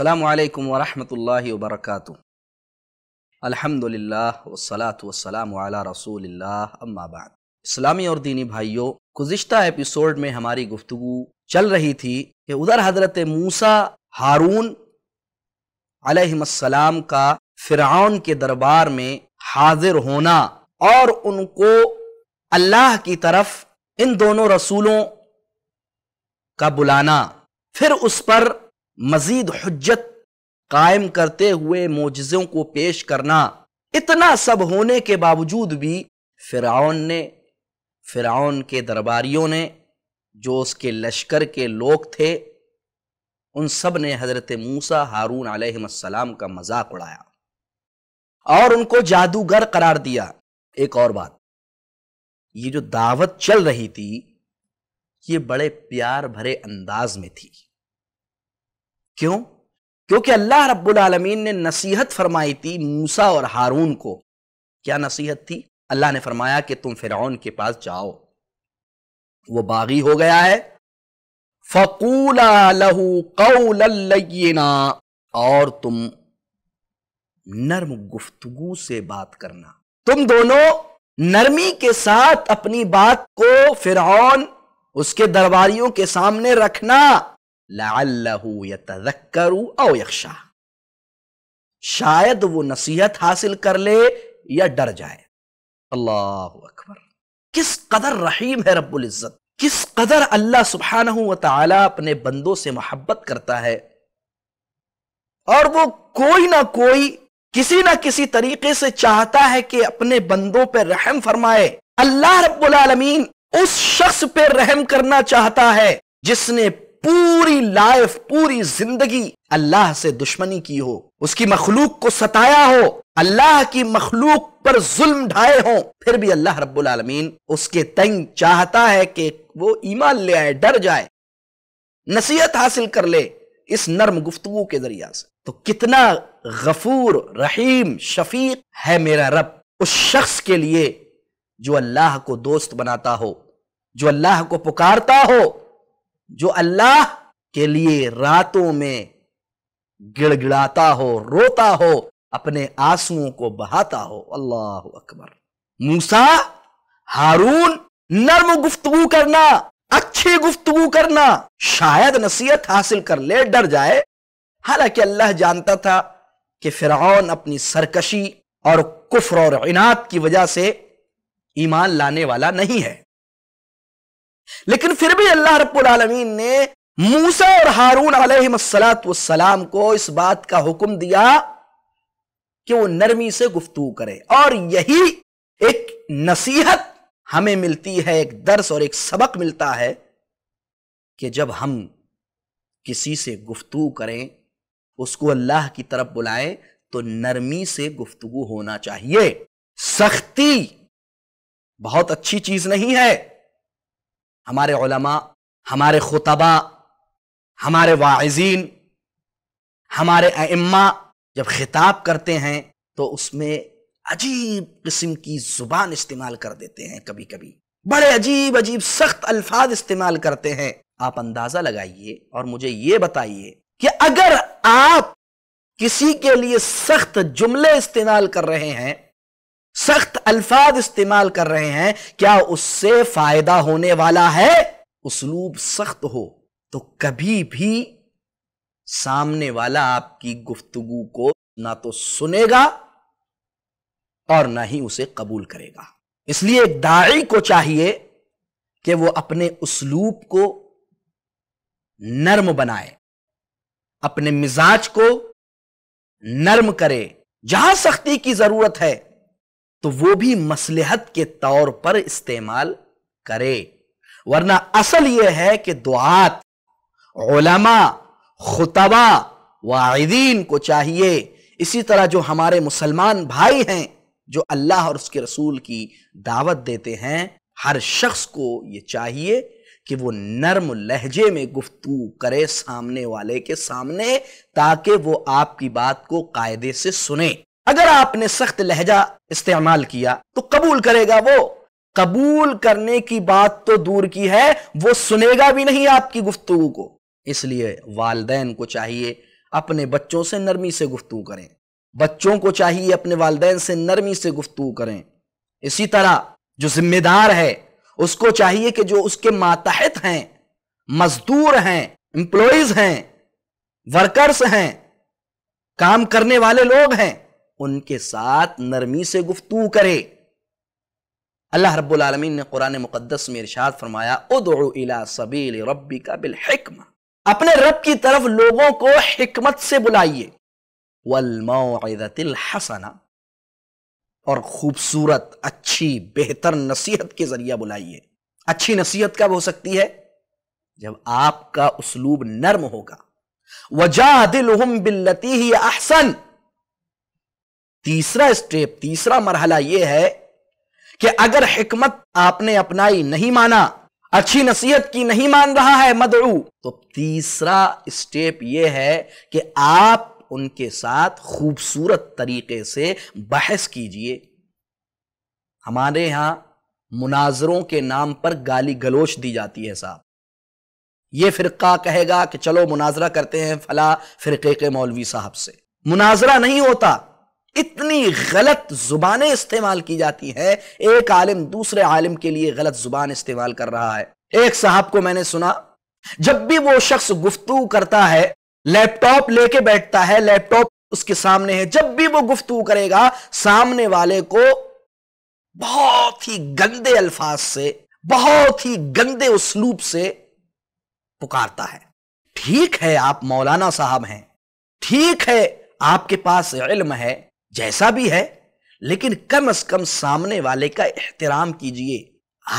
असलकम वरहमल वबरक अलहमदिल्ला वसलात वसलाम रसूल अम्माबाद इस्लामी और दीनी भाइयों गुज्त एपिसोड में हमारी गुफ्तु चल रही थी कि उधर हजरत मूसा हारून अलहसलाम का फ़िरौन के दरबार में हाजिर होना और उनको अल्लाह की तरफ इन दोनों रसूलों का बुलाना फिर उस पर मजीद हजत कायम करते हुए मोजों को पेश करना इतना सब होने के बावजूद भी फ़िरौन ने फ़िरौन के दरबारियों ने जो उसके लश्कर के लोग थे उन सब ने हज़रत मूसा हारून आलम का मजाक उड़ाया और उनको जादूगर करार दिया एक और बात ये जो दावत चल रही थी ये बड़े प्यार भरे अंदाज में थी क्यों क्योंकि अल्लाह रब्बुल आलमीन ने नसीहत फरमाई थी मूसा और हारून को क्या नसीहत थी अल्लाह ने फरमाया कि तुम फिरौन के पास जाओ वो बागी हो गया है फकूला लहू कौलना और तुम नर्म गुफ्तगु से बात करना तुम दोनों नरमी के साथ अपनी बात को फिरौन उसके दरबारियों के सामने रखना लाल्लू औ यक्षा शायद वो नसीहत हासिल कर ले या डर जाए अल्लाह अकबर किस कदर रहीम है रब्बुल इज़्ज़त किस कदर अल्लाह सुबहाना व अपने बंदों से मोहब्बत करता है और वो कोई ना कोई किसी ना किसी तरीके से चाहता है कि अपने बंदों पर रहम फरमाए अल्लाह रब्बुल आलमीन उस शख्स पर रहम करना चाहता है जिसने पूरी लाइफ पूरी जिंदगी अल्लाह से दुश्मनी की हो उसकी मखलूक को सताया हो अल्लाह की मखलूक पर जुल्म ढाए हो फिर भी अल्लाह रब्बुल आलमीन उसके तंग चाहता है कि वो ईमान ले आए डर जाए नसीहत हासिल कर ले इस नर्म गुफ्तगु के जरिया से तो कितना गफूर रहीम शफीक है मेरा रब उस शख्स के लिए जो अल्लाह को दोस्त बनाता हो जो अल्लाह को पुकारता हो जो अल्लाह के लिए रातों में गिड़गिड़ाता हो रोता हो अपने आंसुओं को बहाता हो अल्लाह अकबर मूसा हारून नर्म गुफ्तगु करना अच्छी गुफ्तगु करना शायद नसीहत हासिल कर ले डर जाए हालांकि अल्लाह जानता था कि फिरौन अपनी सरकशी और कुफर और इनात की वजह से ईमान लाने वाला नहीं है लेकिन फिर भी अल्लाह रब्बुल आलमीन ने मूसा और हारून अलैहिस्सलाम को इस बात का हुक्म दिया कि वो नरमी से गुफ्तू करें और यही एक नसीहत हमें मिलती है एक दर्स और एक सबक मिलता है कि जब हम किसी से गुफ्तू करें उसको अल्लाह की तरफ बुलाए तो नरमी से गुफ्तु होना चाहिए सख्ती बहुत अच्छी चीज नहीं है हमारे उलमा हमारे खुतबा हमारे वाइजीन हमारे अम्मा जब खिताब करते हैं तो उसमें अजीब किस्म की ज़ुबान इस्तेमाल कर देते हैं कभी कभी बड़े अजीब अजीब सख्त अल्फाज इस्तेमाल करते हैं आप अंदाज़ा लगाइए और मुझे ये बताइए कि अगर आप किसी के लिए सख्त जुमले इस्तेमाल कर रहे हैं सख्त अल्फाज इस्तेमाल कर रहे हैं क्या उससे फायदा होने वाला है उसलूब सख्त हो तो कभी भी सामने वाला आपकी गुफ्तगु को ना तो सुनेगा और ना ही उसे कबूल करेगा इसलिए एक दाई को चाहिए कि वो अपने उसलूब को नर्म बनाए अपने मिजाज को नर्म करे जहां सख्ती की जरूरत है तो वो भी मसलहत के तौर पर इस्तेमाल करे वरना असल यह है कि दुआत ओलमा खुतबा वाहिदीन को चाहिए इसी तरह जो हमारे मुसलमान भाई हैं जो अल्लाह और उसके रसूल की दावत देते हैं हर शख्स को ये चाहिए कि वो नर्म लहजे में गुफ्तु करे सामने वाले के सामने ताकि वो आपकी बात को कायदे से सुने अगर आपने सख्त लहजा इस्तेमाल किया तो कबूल करेगा वो कबूल करने की बात तो दूर की है वो सुनेगा भी नहीं आपकी गुफ्तु को इसलिए वालदेन को चाहिए अपने बच्चों से नरमी से गुफ्तु करें बच्चों को चाहिए अपने वालदेन से नरमी से गुफ्तु करें इसी तरह जो जिम्मेदार है उसको चाहिए कि जो उसके मातहत हैं मजदूर हैं एम्प्लॉयज हैं वर्कर्स हैं काम करने वाले लोग हैं उनके साथ नरमी से गुफ्तु करे अल्लाह रबालमीन आलमीन ने कुरान मुकदस में इर्शाद फरमाया उदो इला सबील रबी का बिल अपने रब की तरफ लोगों को हिकमत से बुलाइए वलमोदिलहसना हसना और खूबसूरत अच्छी बेहतर नसीहत के जरिए बुलाइए अच्छी नसीहत कब हो सकती है जब आपका उसलूब नर्म होगा वजा दिल बिल्लती ही अहसन तीसरा स्टेप तीसरा मरहला यह है कि अगर हिकमत आपने अपनाई नहीं माना अच्छी नसीहत की नहीं मान रहा है मदरू तो तीसरा स्टेप यह है कि आप उनके साथ खूबसूरत तरीके से बहस कीजिए हमारे यहां मुनाजरों के नाम पर गाली गलोच दी जाती है साहब ये फिरका कहेगा कि चलो मुनाजरा करते हैं फला फिरके के मौलवी साहब से मुनाजरा नहीं होता इतनी गलत जुबानें इस्तेमाल की जाती है एक आलिम दूसरे आलिम के लिए गलत जुबान इस्तेमाल कर रहा है एक साहब को मैंने सुना जब भी वो शख्स गुफ्तु करता है लैपटॉप लेके बैठता है लैपटॉप उसके सामने है जब भी वो गुफ्तु करेगा सामने वाले को बहुत ही गंदे अल्फाज से बहुत ही गंदे उसलूब से पुकारता है ठीक है आप मौलाना साहब हैं ठीक है आपके पास इल्म है जैसा भी है लेकिन कम अज कम सामने वाले का एहतराम कीजिए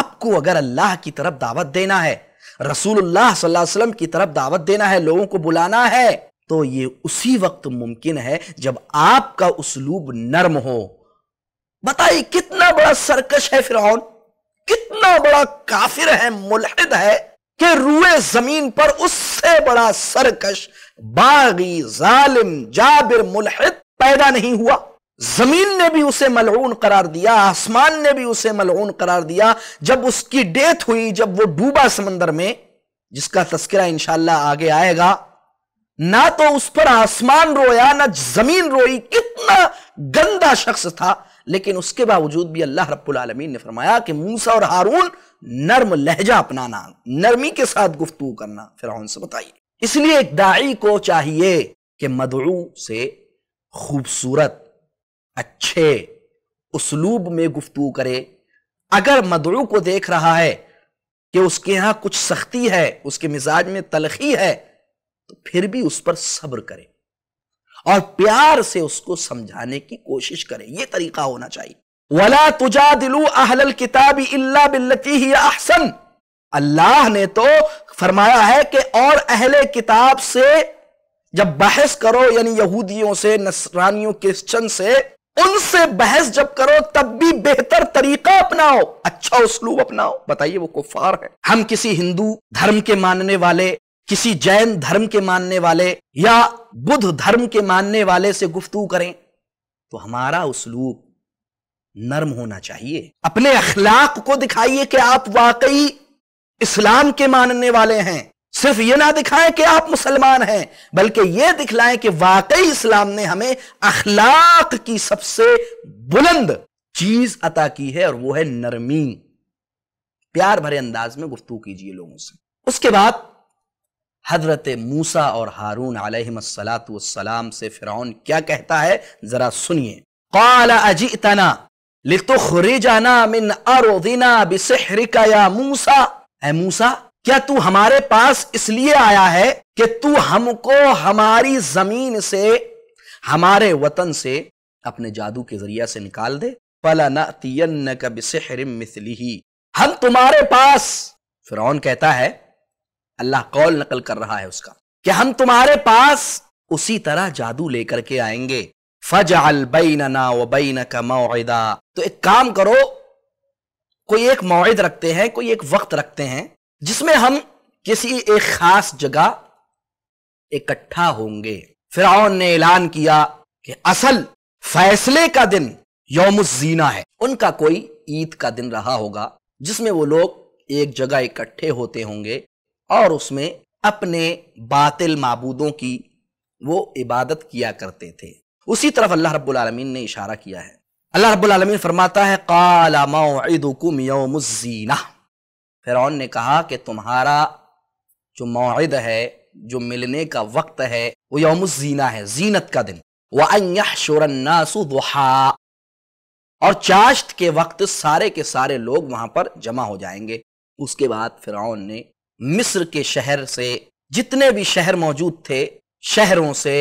आपको अगर अल्लाह की तरफ दावत देना है रसूलुल्लाह सल्लल्लाहु अलैहि वसल्लम की तरफ दावत देना है लोगों को बुलाना है तो ये उसी वक्त मुमकिन है जब आपका उसलूब नर्म हो बताइए कितना बड़ा सरकश है फिरौन कितना बड़ा काफिर है मुलहद है कि रूए जमीन पर उससे बड़ा सरकश बागी जालिम जाबिर मुलहद पैदा नहीं हुआ जमीन ने भी उसे मलून करार दिया आसमान ने भी उसे मलून करार दिया जब उसकी डेथ हुई जब वो डूबा समंदर में जिसका तस्करा इंशाला आगे आएगा ना तो उस पर आसमान रोया ना जमीन रोई कितना गंदा शख्स था लेकिन उसके बावजूद भी अल्लाह रब्बुल आलमीन ने फरमाया कि मूसा और हारून नर्म लहजा अपनाना नरमी के साथ गुफ्तु करना फिर से बताइए इसलिए एक दाई को चाहिए कि मदरू से खूबसूरत अच्छे उसलूब में गुफ्तु करे अगर मदरू को देख रहा है कि उसके यहां कुछ सख्ती है उसके मिजाज में तलखी है तो फिर भी उस पर सब्र करे और प्यार से उसको समझाने की कोशिश करे यह तरीका होना चाहिए वला तुजा दिलू अहल किताब इला बिल्लती ही अहसन अल्लाह ने तो फरमाया है कि और अहले किताब से जब बहस करो यानी यहूदियों से नसरानियों क्रिश्चन से उनसे बहस जब करो तब भी बेहतर तरीका अपनाओ अच्छा उसलूब अपनाओ बताइए वो कुफार है हम किसी हिंदू धर्म के मानने वाले किसी जैन धर्म के मानने वाले या बुद्ध धर्म के मानने वाले से गुफ्तु करें तो हमारा उसलूब नर्म होना चाहिए अपने अखलाक को दिखाइए कि आप वाकई इस्लाम के मानने वाले हैं सिर्फ ये ना दिखाएं कि आप मुसलमान हैं बल्कि ये दिखलाएं कि वाकई इस्लाम ने हमें अखलाक की सबसे बुलंद चीज अता की है और वो है नरमी प्यार भरे अंदाज में गुफ्तु कीजिए लोगों से उसके बाद हजरत मूसा और हारून आलतम से फिरौन क्या कहता है जरा सुनिए काला अजी जाना मिन अरोना बिसहरिका या मूसा है मूसा क्या तू हमारे पास इसलिए आया है कि तू हमको हमारी जमीन से हमारे वतन से अपने जादू के जरिया से निकाल दे पला हम तुम्हारे पास फिर कहता है अल्लाह कौल नकल कर रहा है उसका कि हम तुम्हारे पास उसी तरह जादू लेकर के आएंगे फज अलबैनना वबैन का मौदा तो एक काम करो कोई एक मौद रखते हैं कोई एक वक्त रखते हैं जिसमें हम किसी एक खास जगह इकट्ठा होंगे फिराउन ने ऐलान किया कि असल फैसले का दिन यौमुजीना है उनका कोई ईद का दिन रहा होगा जिसमें वो लोग एक जगह इकट्ठे होते होंगे और उसमें अपने बातिल मबूदों की वो इबादत किया करते थे उसी तरफ अल्लाह रब्बुल ने इशारा किया है अल्लाह रब्बुल रबालमीन फरमाता है काला मौदुकुम यौमुजीना फिरौन ने कहा कि तुम्हारा जो मौद है जो मिलने का वक्त है वो यौम जीना है जीनत का दिन वह शोरन्नासुहा और चाश्त के वक्त सारे के सारे लोग वहां पर जमा हो जाएंगे उसके बाद फिरौन ने मिस्र के शहर से जितने भी शहर मौजूद थे शहरों से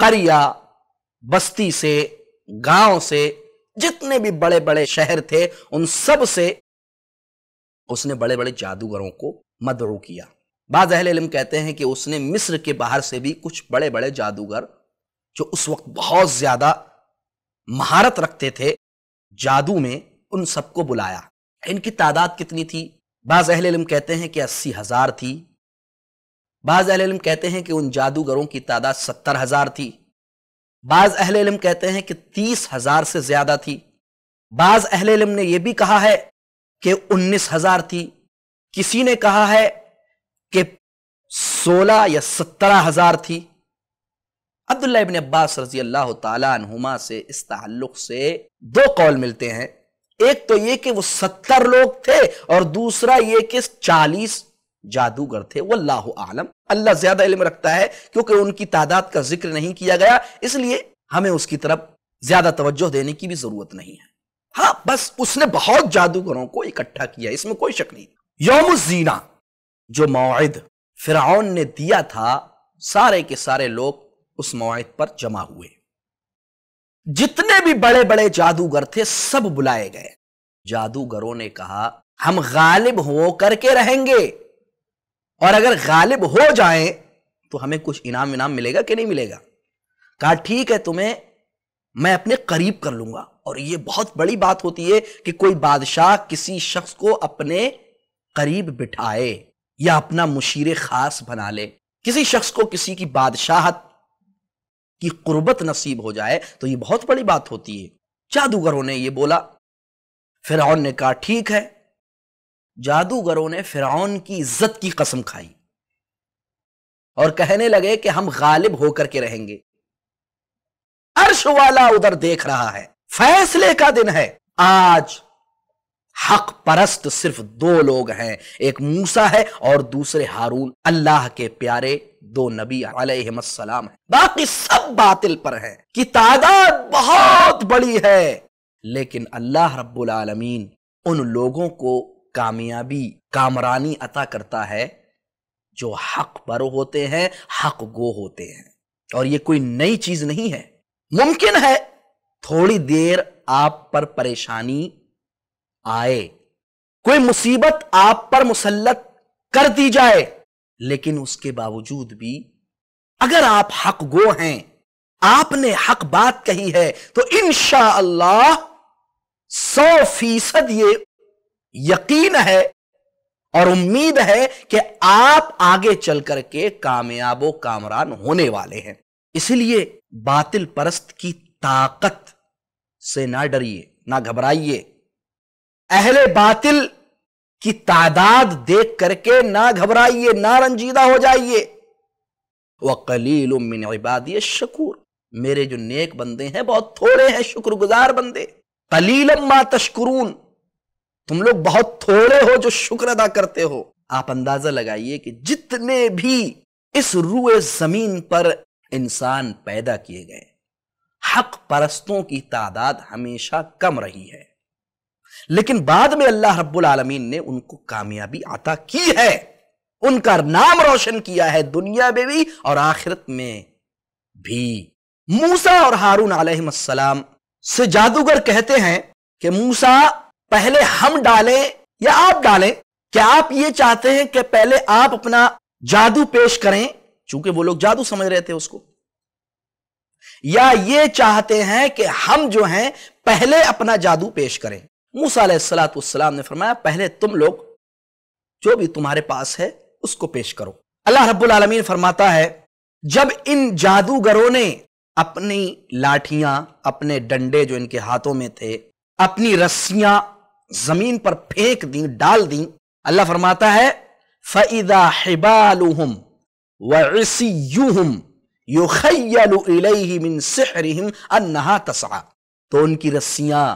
करिया बस्ती से गांव से जितने भी बड़े बड़े शहर थे उन सब से उसने बड़े बड़े जादूगरों को मदरू किया बाज अहल इलम कहते हैं कि उसने मिस्र के बाहर से भी कुछ बड़े बड़े जादूगर जो उस वक्त बहुत ज़्यादा महारत रखते थे जादू में उन सबको बुलाया इनकी तादाद कितनी थी बाज अहल इलम कहते हैं कि अस्सी हज़ार थी बाज अहल इलम कहते हैं कि उन जादूगरों की तादाद सत्तर हज़ार थी बाज अहल इलम कहते हैं कि तीस हज़ार से ज़्यादा थी बाज अहल इलम ने यह भी कहा है कि उन्नीस हजार थी किसी ने कहा है कि सोलह या सत्रह हजार थी अब्दुल्ला इबन अब्बास रजी अल्लाह तुमा से इस ताल्लुक से दो कौल मिलते हैं एक तो ये कि वो सत्तर लोग थे और दूसरा ये कि चालीस जादूगर थे वो अल्लाह आलम अल्लाह ज्यादा इल्म रखता है क्योंकि उनकी तादाद का जिक्र नहीं किया गया इसलिए हमें उसकी तरफ ज्यादा तवज्जो देने की भी जरूरत नहीं है हाँ बस उसने बहुत जादूगरों को इकट्ठा किया इसमें कोई शक नहीं यौम जीना जो मौद फिराउन ने दिया था सारे के सारे लोग उस मौद पर जमा हुए जितने भी बड़े बड़े जादूगर थे सब बुलाए गए जादूगरों ने कहा हम गालिब हो करके रहेंगे और अगर गालिब हो जाए तो हमें कुछ इनाम इनाम मिलेगा कि नहीं मिलेगा कहा ठीक है तुम्हें मैं अपने करीब कर लूंगा और ये बहुत बड़ी बात होती है कि कोई बादशाह किसी शख्स को अपने करीब बिठाए या अपना मुशीर खास बना ले किसी शख्स को किसी की बादशाहत की कुर्बत नसीब हो जाए तो ये बहुत बड़ी बात होती है जादूगरों ने ये बोला फिरौन ने कहा ठीक है जादूगरों ने फिरौन की इज्जत की कसम खाई और कहने लगे कि हम गालिब होकर के रहेंगे अर्श वाला उधर देख रहा है फैसले का दिन है आज हक परस्त सिर्फ दो लोग हैं एक मूसा है और दूसरे हारून अल्लाह के प्यारे दो नबी अलैहिस्सलाम है बाकी सब बातिल पर है कि तादाद बहुत बड़ी है लेकिन अल्लाह रब्बुल आलमीन उन लोगों को कामयाबी कामरानी अता करता है जो हक पर होते हैं हक गो होते हैं और ये कोई नई चीज नहीं है मुमकिन है थोड़ी देर आप पर परेशानी आए कोई मुसीबत आप पर मुसलत कर दी जाए लेकिन उसके बावजूद भी अगर आप हक गो हैं आपने हक बात कही है तो इन अल्लाह सौ फीसद ये यकीन है और उम्मीद है कि आप आगे चल करके कामयाब कामरान होने वाले हैं इसलिए बातिल परस्त की ताकत से ना डरिए ना घबराइए अहले बातिल की तादाद देख करके ना घबराइए ना रंजीदा हो जाइए वह कलील इबादी शकूर मेरे जो नेक बंदे हैं बहुत थोड़े हैं शुक्रगुजार बंदे कलीलम मा तश्करून तुम लोग बहुत थोड़े हो जो शुक्र अदा करते हो आप अंदाजा लगाइए कि जितने भी इस रूए जमीन पर इंसान पैदा किए गए हक परस्तों की तादाद हमेशा कम रही है लेकिन बाद में अल्लाह रब्बुल आलमीन ने उनको कामयाबी आता की है उनका नाम रोशन किया है दुनिया में भी और आखिरत में भी मूसा और हारून आलम से जादूगर कहते हैं कि मूसा पहले हम डालें या आप डालें क्या आप ये चाहते हैं कि पहले आप अपना जादू पेश करें चूंकि वो लोग जादू समझ रहे थे उसको या ये चाहते हैं कि हम जो हैं पहले अपना जादू पेश करें मूसा सलातम ने फरमाया पहले तुम लोग जो भी तुम्हारे पास है उसको पेश करो अल्लाह रब्बुल फरमाता है जब इन जादूगरों ने अपनी लाठियां अपने डंडे जो इनके हाथों में थे अपनी रस्सियां जमीन पर फेंक दी डाल दी अल्लाह फरमाता है फईदा हिबालुहम वसीयुहम युखयलु इलैहि अन्नहा तसआ तो उनकी रस्सियां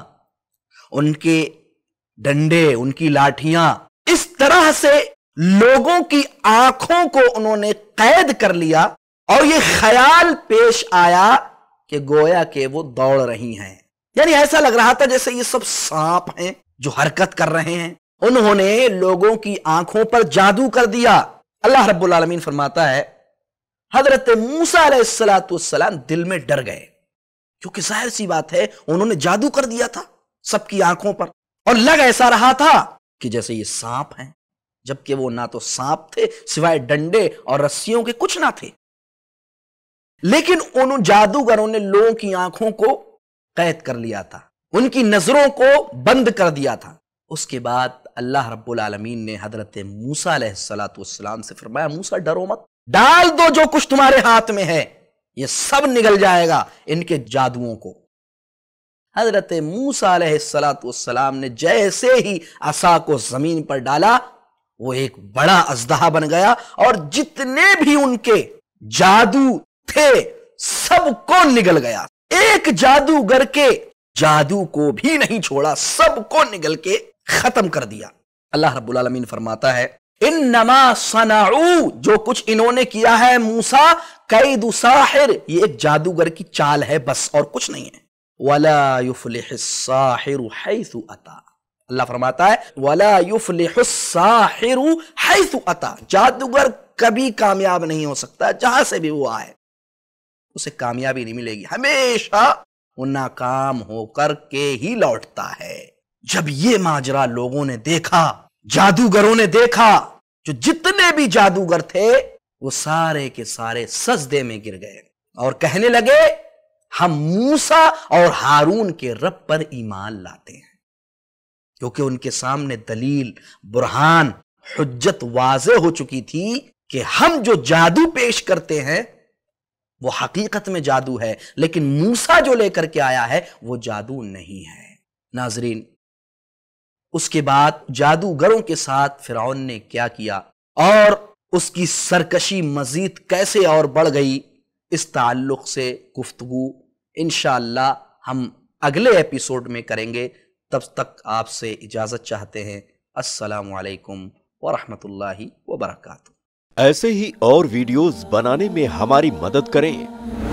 उनके डंडे उनकी लाठियां इस तरह से लोगों की आंखों को उन्होंने कैद कर लिया और ये ख्याल पेश आया कि गोया के वो दौड़ रही हैं यानी ऐसा लग रहा था जैसे ये सब सांप हैं जो हरकत कर रहे हैं उन्होंने लोगों की आंखों पर जादू कर दिया अल्लाह रबालमीन फरमाता है हजरत मूसा दिल में डर गए क्योंकि जाहिर सी बात है उन्होंने जादू कर दिया था सबकी आंखों पर और लग ऐसा रहा था कि जैसे ये सांप हैं जबकि वो ना तो सांप थे सिवाय डंडे और रस्सियों के कुछ ना थे लेकिन उन जादूगरों ने लोगों की आंखों को कैद कर लिया था उनकी नजरों को बंद कर दिया था उसके बाद अल्लाह रब्बुल आलमीन ने हजरत मूसा सलाम से फरमाया मूसा डरो मत डाल दो जो कुछ तुम्हारे हाथ में है ये सब निकल जाएगा इनके जादुओं को हजरत मूसा सलाम ने जैसे ही असा को जमीन पर डाला वो एक बड़ा अजदहा बन गया और जितने भी उनके जादू थे सबको निगल गया एक जादूगर के जादू को भी नहीं छोड़ा सबको निगल के खत्म कर दिया अल्लाह रबालमीन फरमाता है इन नमा सनाऊ जो कुछ इन्होंने किया है मूसा कई दुसाहिर ये एक जादूगर की चाल है बस और कुछ नहीं है वला अता अल्लाह फरमाता है वला युफलिहिर अता जादूगर कभी कामयाब नहीं हो सकता जहां से भी वो आए उसे कामयाबी नहीं मिलेगी हमेशा वो नाकाम होकर के ही लौटता है जब ये माजरा लोगों ने देखा जादूगरों ने देखा जो जितने भी जादूगर थे वो सारे के सारे सजदे में गिर गए और कहने लगे हम मूसा और हारून के रब पर ईमान लाते हैं क्योंकि उनके सामने दलील बुरहान हजत वाज हो चुकी थी कि हम जो जादू पेश करते हैं वो हकीकत में जादू है लेकिन मूसा जो लेकर के आया है वो जादू नहीं है नाजरीन उसके बाद जादूगरों के साथ फिरौन ने क्या किया और उसकी सरकशी मजीद कैसे और बढ़ गई इस ताल्लुक़ से गुफ्तु इन हम अगले एपिसोड में करेंगे तब तक आपसे इजाज़त चाहते हैं असलकम वरहमल वबरक ऐसे ही और वीडियोस बनाने में हमारी मदद करें